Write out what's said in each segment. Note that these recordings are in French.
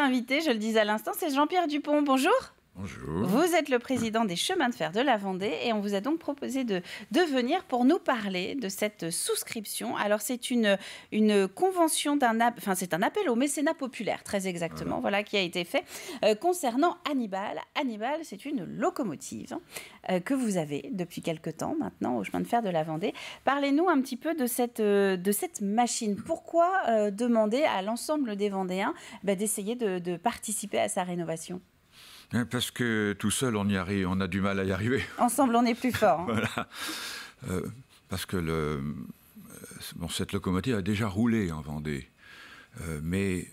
invité, je le dis à l'instant, c'est Jean-Pierre Dupont. Bonjour. Bonjour. Vous êtes le président des chemins de fer de la Vendée et on vous a donc proposé de, venir pour nous parler de cette souscription. Alors c'est une, convention d'un c'est un appel au mécénat populaire très exactement, voilà, qui a été fait euh, concernant Hannibal. Hannibal, c'est une locomotive hein, euh, que vous avez depuis quelque temps maintenant au chemin de fer de la Vendée. Parlez-nous un petit peu de cette euh, machine. Pourquoi demander à l'ensemble des Vendéens bah, d'essayer de participer à sa rénovation Hein, parce que tout seul, on, y arrive, on a du mal à y arriver. Ensemble, on est plus fort. Hein. voilà. Euh, parce que euh, cette locomotive a déjà roulé en Vendée. Euh, mais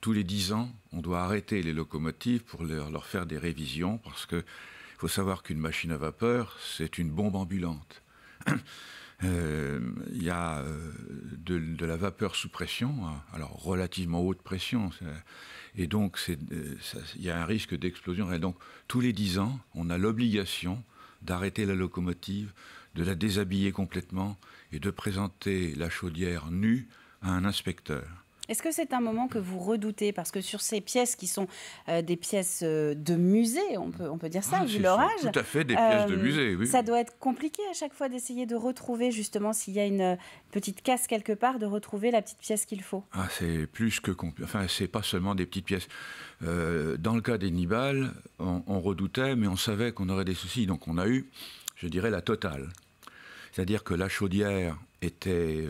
tous les 10 ans, on doit arrêter les locomotives pour leur, leur faire des révisions, parce qu'il faut savoir qu'une machine à vapeur, c'est une bombe ambulante. Euh, il y a euh, de, de, la vapeur sous pression, euh, alors relativement haute pression, et donc il y a un risque d'explosion. Et donc tous les 10 ans, on a l'obligation d'arrêter la locomotive, de la déshabiller complètement et de présenter la chaudière nue à un inspecteur. Est-ce que c'est un moment que vous redoutez Parce que sur ces pièces qui sont euh, des pièces euh, de musée, on peut, on peut dire ça, ah, vu leur âge. Tout à fait, des pièces de euh, musée, oui. Ça doit être compliqué à chaque fois d'essayer de retrouver, justement, s'il y a une petite casse quelque part, de retrouver la petite pièce qu'il faut. Ah, c'est plus que compliqué. Enfin, c'est pas seulement des petites pièces. dans le cas des Nibales, on, on redoutait, mais on savait qu'on aurait des soucis. Donc on a eu, je dirais, la totale. C'est-à-dire que la chaudière était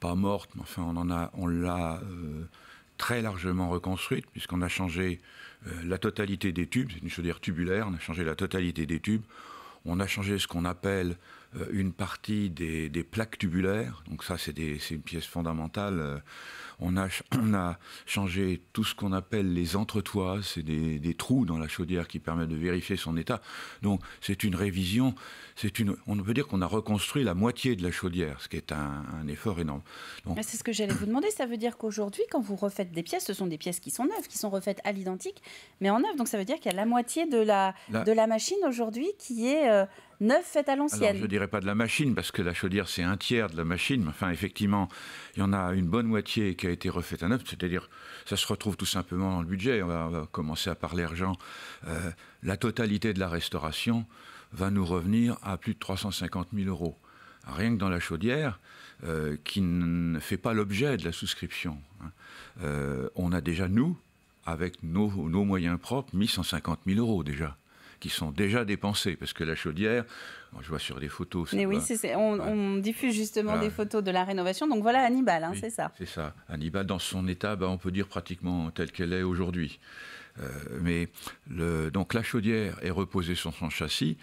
pas morte, mais enfin on en a, on l'a euh, très largement reconstruite puisqu'on a changé euh, la totalité des tubes. C'est une chaudière tubulaire. On a changé la totalité des tubes. On a changé ce qu'on appelle euh, une partie des, plaques tubulaires. Donc ça, c'est une pièce fondamentale. Euh, on a, on a changé tout ce qu'on appelle les entretois, c'est des, trous dans la chaudière qui permettent de vérifier son état. Donc c'est une révision, c'est une, on veut dire qu'on a reconstruit la moitié de la chaudière, ce qui est un, effort énorme. C'est ce que j'allais vous demander, ça veut dire qu'aujourd'hui, quand vous refaites des pièces, ce sont des pièces qui sont neuves, qui sont refaites à l'identique, mais en neuve. Donc ça veut dire qu'il y a la moitié de la, de la machine aujourd'hui qui est... Euh, neuf faites à l'ancienne. je ne dirais pas de la machine, parce que la chaudière, c'est un tiers de la machine. Mais enfin, effectivement, il y en a une bonne moitié qui a été refaite à neuf. C'est-à-dire, ça se retrouve tout simplement dans le budget. On va, commencer à parler argent. Euh, la totalité de la restauration va nous revenir à plus de 350 000 euros. Rien que dans la chaudière, euh, qui ne fait pas l'objet de la souscription. Hein. Euh, on a déjà, nous, avec nos, nos moyens propres, mis 150 000 euros déjà qui sont déjà dépensés, parce que la chaudière, je vois sur des photos. Mais oui, on, diffuse justement des photos de la rénovation. Donc voilà Hannibal, hein, c'est ça. C'est ça. Hannibal, dans son état, bah, on peut dire pratiquement tel qu'elle est aujourd'hui. Euh, mais le, donc la chaudière est reposée sur son châssis,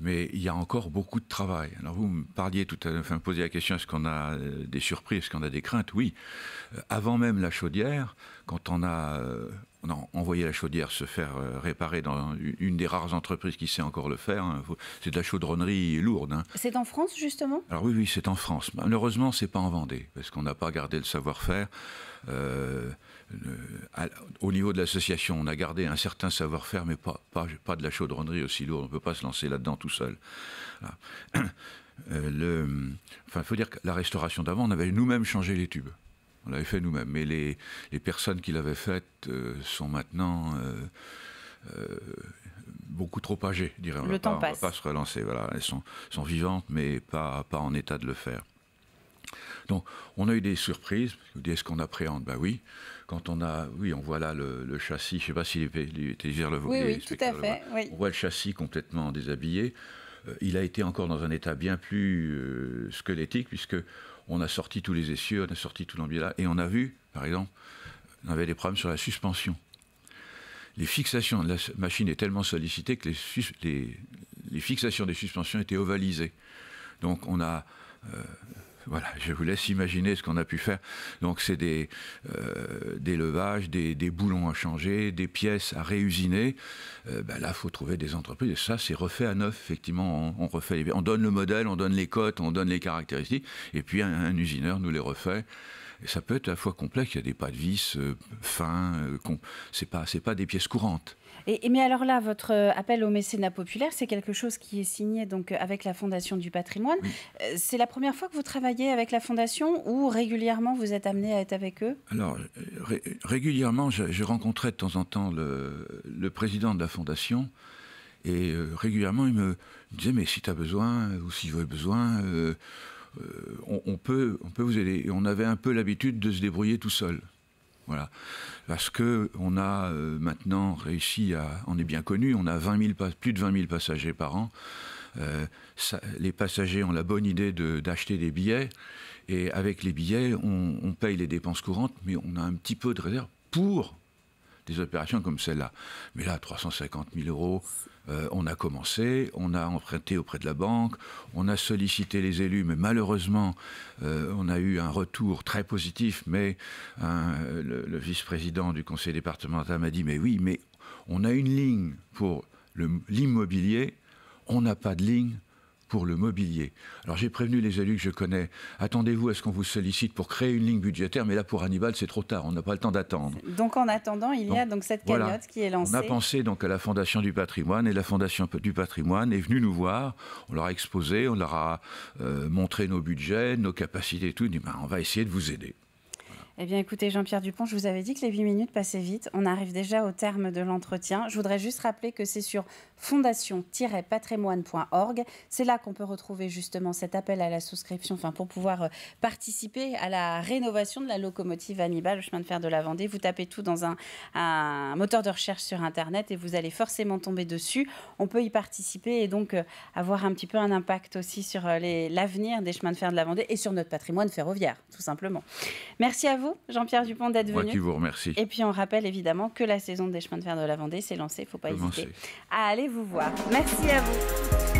mais il y a encore beaucoup de travail. Alors vous me parliez tout à l'heure, posiez la question est-ce qu'on a euh, des surprises, est-ce qu'on a des craintes Oui. Euh, avant même la chaudière, quand on a on a la chaudière se faire euh, réparer dans une des rares entreprises qui sait encore le faire. Hein. C'est de la chaudronnerie lourde. Hein. C'est en France justement Alors oui, oui, c'est en France. Malheureusement, c'est pas en Vendée parce qu'on n'a pas gardé le savoir-faire. Euh, au niveau de l'association, on a gardé un certain savoir-faire, mais pas, pas, de la chaudronnerie aussi lourde. On ne peut pas se lancer là-dedans tout seul. Euh, le, enfin, faut dire que la restauration d'avant, on avait nous-mêmes changé les tubes. On l'avait fait nous-mêmes. Mais les, personnes qui l'avaient faite euh, sont maintenant euh, euh, beaucoup trop âgées, dirais Le temps passe. On ne va pas se relancer. Voilà. Elles sont, vivantes, mais pas, pas en état de le faire. Donc, on a eu des surprises. est-ce qu'on appréhende Ben oui. Quand on a, oui, on voit là le, châssis. Je ne sais pas si les, les, le voient. Oui, oui, tout à fait. On voit le châssis complètement déshabillé. il a été encore dans un état bien plus squelettique, puisque on a sorti tous les essieux, on a sorti tout là et on a vu, par exemple, on avait des problèmes sur la suspension. Les fixations, de la machine est tellement sollicitée que les, fixations des suspensions étaient ovalisées. Donc on a euh, voilà, je vous laisse imaginer ce qu'on a pu faire. Donc c'est des, euh, des levages, des, boulons à changer, des pièces à réusiner. Euh, bah, là, il faut trouver des entreprises. Et ça, c'est refait à neuf, effectivement. On, refait, on donne le modèle, on donne les cotes, on donne les caractéristiques. Et puis un, usineur nous les refait. Et ça peut être à la fois complexe, il y a des pas de vis euh, fins, c'est pas, pas des pièces courantes mais alors là, votre euh, appel au mécénat populaire, c'est quelque chose qui est signé donc euh, avec la Fondation du patrimoine. Euh, c'est la première fois que vous travaillez avec la Fondation ou régulièrement vous êtes amené à être avec eux Alors, régulièrement, je, rencontrais de temps en temps le, président de la Fondation. Et régulièrement, il me disait, mais si tu as besoin, ou si vous avez besoin, on, peut, on peut vous aider. Et on avait un peu l'habitude de se débrouiller tout seul. Voilà. Parce que on a euh, maintenant réussi à, on est bien connu, on a plus de 20 000 passagers par an. Euh, les passagers ont la bonne idée d'acheter des billets et avec les billets, on, on paye les dépenses courantes, mais on a un petit peu de réserve pour des opérations comme celle-là. Mais là, 350 000 euros, euh, on a commencé, on a emprunté auprès de la banque, on a sollicité les élus, mais malheureusement, euh, on a eu un retour très positif, mais le vice-président du conseil départemental m'a dit, mais oui, mais on a une ligne pour l'immobilier, on n'a pas de ligne pour le mobilier. Alors j'ai prévenu les élus que je connais, attendez-vous à ce qu'on vous sollicite pour créer une ligne budgétaire, mais là pour Hannibal c'est trop tard, on n'a pas le temps d'attendre. Donc en attendant, il y a donc cette cagnotte qui est lancée. On a pensé donc à la Fondation du patrimoine et la Fondation du patrimoine est venue nous voir, on leur a exposé, on leur a euh, montré nos budgets, nos capacités et tout, on dit, ben, on va essayer de vous aider. Eh bien, écoutez, Jean-Pierre Dupont, je vous avais dit que les 8 minutes passaient vite. On arrive déjà au terme de l'entretien. Je voudrais juste rappeler que c'est sur fondation-patrimoine.org. C'est là qu'on peut retrouver justement cet appel à la souscription enfin, pour pouvoir euh, participer à la rénovation de la locomotive Hannibal, le chemin de fer de la Vendée. Vous tapez tout dans un, un moteur de recherche sur Internet et vous allez forcément tomber dessus. On peut y participer et donc euh, avoir un petit peu un impact aussi sur euh, l'avenir des chemins de fer de la Vendée et sur notre patrimoine ferroviaire, tout simplement. Merci à vous. Jean-Pierre Dupont, d'être venu. Moi qui vous remercie. Et puis on rappelle évidemment que la saison des chemins de fer de la Vendée s'est lancée. Il ne faut pas hésiter à aller vous voir. Merci à vous.